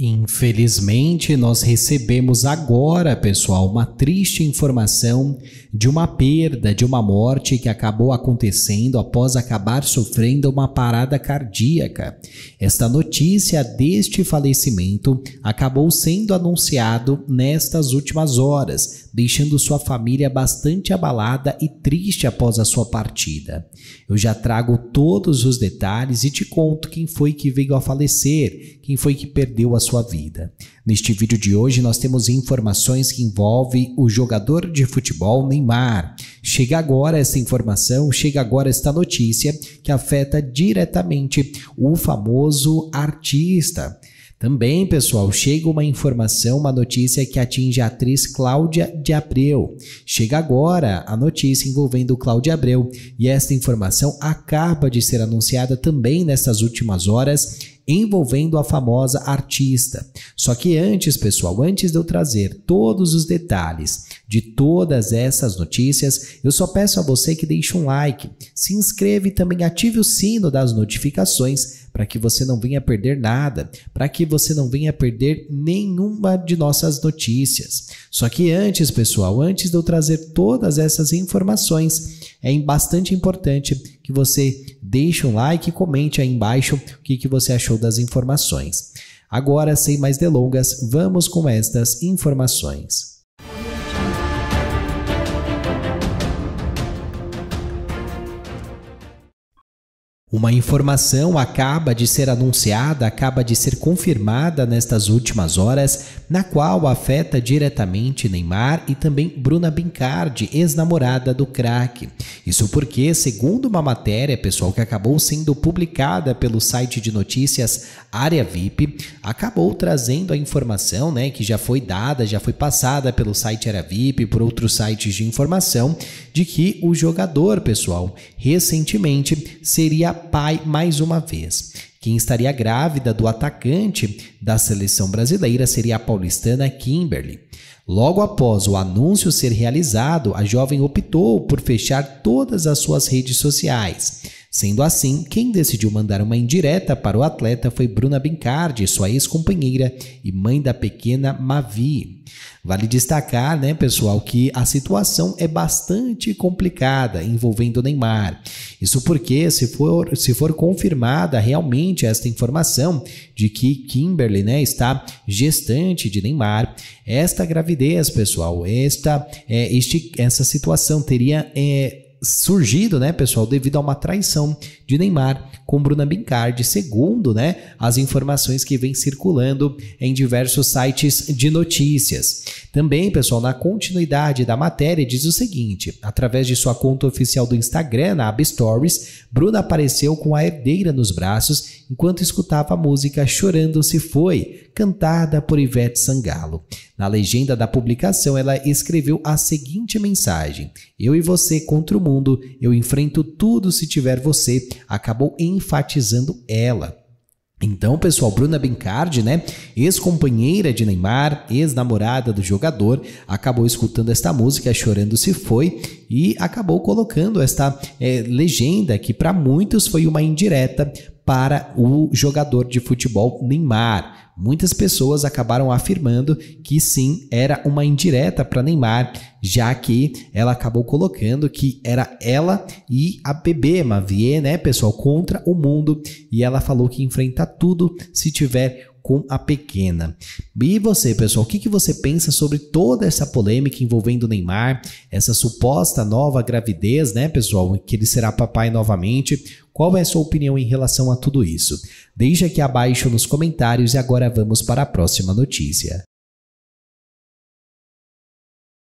Infelizmente, nós recebemos agora, pessoal, uma triste informação de uma perda, de uma morte que acabou acontecendo após acabar sofrendo uma parada cardíaca. Esta notícia deste falecimento acabou sendo anunciado nestas últimas horas, deixando sua família bastante abalada e triste após a sua partida. Eu já trago todos os detalhes e te conto quem foi que veio a falecer, quem foi que perdeu a sua vida. Neste vídeo de hoje nós temos informações que envolvem o jogador de futebol Neymar. Chega agora essa informação, chega agora esta notícia que afeta diretamente o famoso artista. Também, pessoal, chega uma informação, uma notícia que atinge a atriz Cláudia de Abreu. Chega agora a notícia envolvendo Cláudia Abreu e esta informação acaba de ser anunciada também nessas últimas horas envolvendo a famosa artista. Só que antes, pessoal, antes de eu trazer todos os detalhes de todas essas notícias, eu só peço a você que deixe um like, se inscreva e também ative o sino das notificações para que você não venha perder nada, para que você não venha perder nenhuma de nossas notícias. Só que antes, pessoal, antes de eu trazer todas essas informações, é bastante importante que você deixe um like e comente aí embaixo o que, que você achou das informações. Agora, sem mais delongas, vamos com estas informações. Uma informação acaba de ser anunciada, acaba de ser confirmada nestas últimas horas, na qual afeta diretamente Neymar e também Bruna Bincardi, ex-namorada do craque. Isso porque, segundo uma matéria, pessoal, que acabou sendo publicada pelo site de notícias Área VIP, acabou trazendo a informação, né, que já foi dada, já foi passada pelo site Área VIP, por outros sites de informação, de que o jogador, pessoal, recentemente seria pai mais uma vez. Quem estaria grávida do atacante da seleção brasileira seria a paulistana Kimberly. Logo após o anúncio ser realizado, a jovem optou por fechar todas as suas redes sociais. Sendo assim, quem decidiu mandar uma indireta para o atleta foi Bruna Bincardi, sua ex-companheira e mãe da pequena Mavi. Vale destacar, né, pessoal, que a situação é bastante complicada envolvendo Neymar. Isso porque, se for, se for confirmada realmente esta informação de que Kimberly né, está gestante de Neymar, esta gravidez, pessoal, esta, é, este, essa situação teria. É, surgido, né, pessoal, devido a uma traição de Neymar com Bruna Bincardi, segundo, né, as informações que vem circulando em diversos sites de notícias. Também, pessoal, na continuidade da matéria, diz o seguinte: através de sua conta oficial do Instagram, na Ab Stories, Bruna apareceu com a herdeira nos braços enquanto escutava a música Chorando Se Foi, cantada por Ivete Sangalo. Na legenda da publicação, ela escreveu a seguinte mensagem: Eu e você contra o mundo, eu enfrento tudo se tiver você, acabou enfatizando ela. Então, pessoal, Bruna Bincardi, né, ex-companheira de Neymar, ex-namorada do jogador, acabou escutando esta música, chorando se foi, e acabou colocando esta é, legenda que para muitos foi uma indireta para o jogador de futebol Neymar. Muitas pessoas acabaram afirmando que sim, era uma indireta para Neymar, já que ela acabou colocando que era ela e a bebê Mavie, né, pessoal, contra o mundo, e ela falou que enfrenta tudo se tiver com a pequena. E você, pessoal, o que, que você pensa sobre toda essa polêmica envolvendo o Neymar, essa suposta nova gravidez, né, pessoal, que ele será papai novamente? Qual é a sua opinião em relação a tudo isso? Deixe aqui abaixo nos comentários e agora vamos para a próxima notícia.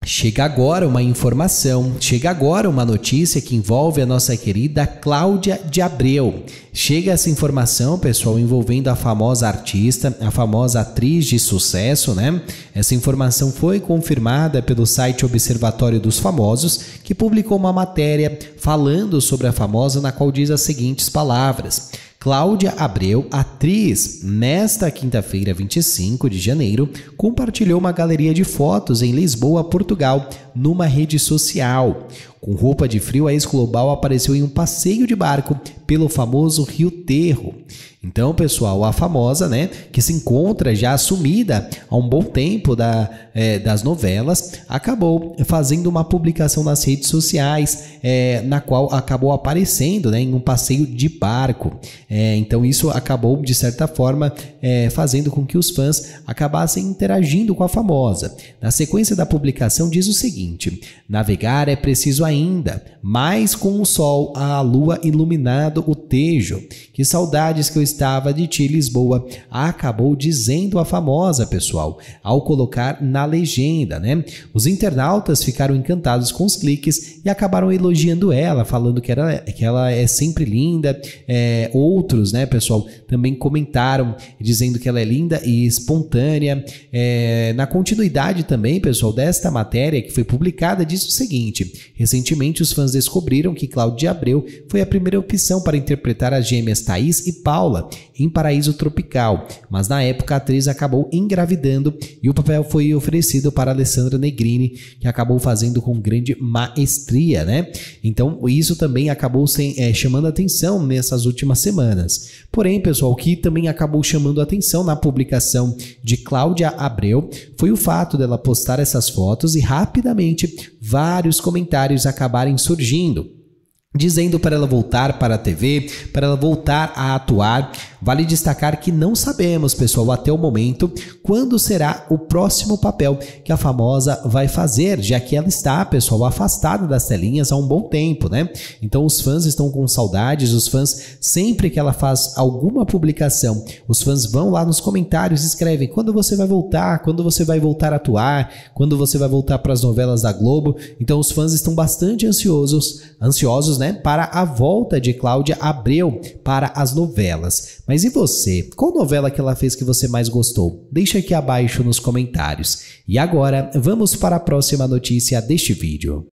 Chega agora uma informação, chega agora uma notícia que envolve a nossa querida Cláudia de Abreu. Chega essa informação, pessoal, envolvendo a famosa artista, a famosa atriz de sucesso, né? Essa informação foi confirmada pelo site Observatório dos Famosos, que publicou uma matéria falando sobre a famosa, na qual diz as seguintes palavras: Cláudia Abreu, atriz, nesta quinta-feira, 25 de janeiro, compartilhou uma galeria de fotos em Lisboa, Portugal, numa rede social. Com roupa de frio, a ex-global apareceu em um passeio de barco pelo famoso Rio Terro. Então, pessoal, a famosa, né, que se encontra já sumida há um bom tempo da, é, das novelas, acabou fazendo uma publicação nas redes sociais, é, na qual acabou aparecendo né, em um passeio de barco. É, então, isso acabou de de certa forma, é, fazendo com que os fãs acabassem interagindo com a famosa. Na sequência da publicação, diz o seguinte: navegar é preciso ainda, mais com o sol, a lua iluminado o tejo. Que saudades que eu estava de ti, Lisboa, acabou dizendo a famosa, pessoal, ao colocar na legenda, né? Os internautas ficaram encantados com os cliques e acabaram elogiando ela, falando que, era, que ela é sempre linda. É, outros, né, pessoal, também comentaram dizendo que ela é linda e espontânea. É, na continuidade também, pessoal, desta matéria que foi publicada, diz o seguinte: recentemente os fãs descobriram que Cláudia Abreu foi a primeira opção para interpretar as gêmeas Thaís e Paula em Paraíso Tropical, mas na época a atriz acabou engravidando e o papel foi oferecido para Alessandra Negrini, que acabou fazendo com grande maestria, né? Então isso também acabou sem, é, chamando atenção nessas últimas semanas. Porém, pessoal, o que também acabou chamando atenção na publicação de Cláudia Abreu foi o fato dela postar essas fotos e rapidamente vários comentários acabarem surgindo, dizendo para ela voltar para a TV, para ela voltar a atuar. Vale destacar que não sabemos, pessoal, até o momento, quando será o próximo papel que a famosa vai fazer, já que ela está, pessoal, afastada das telinhas há um bom tempo, né? Então os fãs estão com saudades, os fãs, sempre que ela faz alguma publicação, os fãs vão lá nos comentários escrevem quando você vai voltar, quando você vai voltar a atuar, quando você vai voltar para as novelas da Globo. Então os fãs estão bastante ansiosos, ansiosos, né, para a volta de Cláudia Abreu para as novelas. Mas mas e você? Qual novela que ela fez que você mais gostou? Deixa aqui abaixo nos comentários. E agora, vamos para a próxima notícia deste vídeo.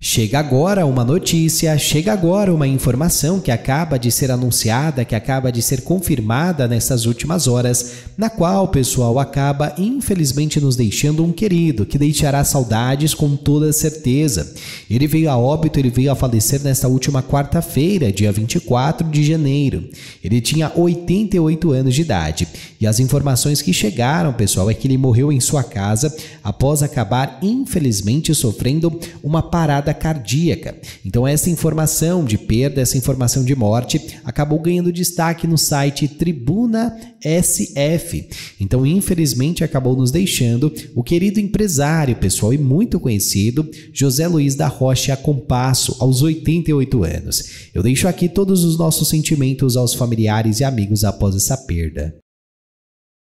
Chega agora uma notícia, chega agora uma informação que acaba de ser anunciada, que acaba de ser confirmada nessas últimas horas, na qual o pessoal acaba infelizmente nos deixando um querido que deixará saudades com toda certeza. Ele veio a óbito, ele veio a falecer nesta última quarta-feira, dia 24 de janeiro. Ele tinha 88 anos de idade e as informações que chegaram, pessoal, é que ele morreu em sua casa após acabar infelizmente sofrendo uma parada parada cardíaca. Então, essa informação de perda, essa informação de morte, acabou ganhando destaque no site Tribuna SF. Então, infelizmente, acabou nos deixando o querido empresário, pessoal, e muito conhecido, José Luiz da Rocha Compasso, aos 88 anos. Eu deixo aqui todos os nossos sentimentos aos familiares e amigos após essa perda.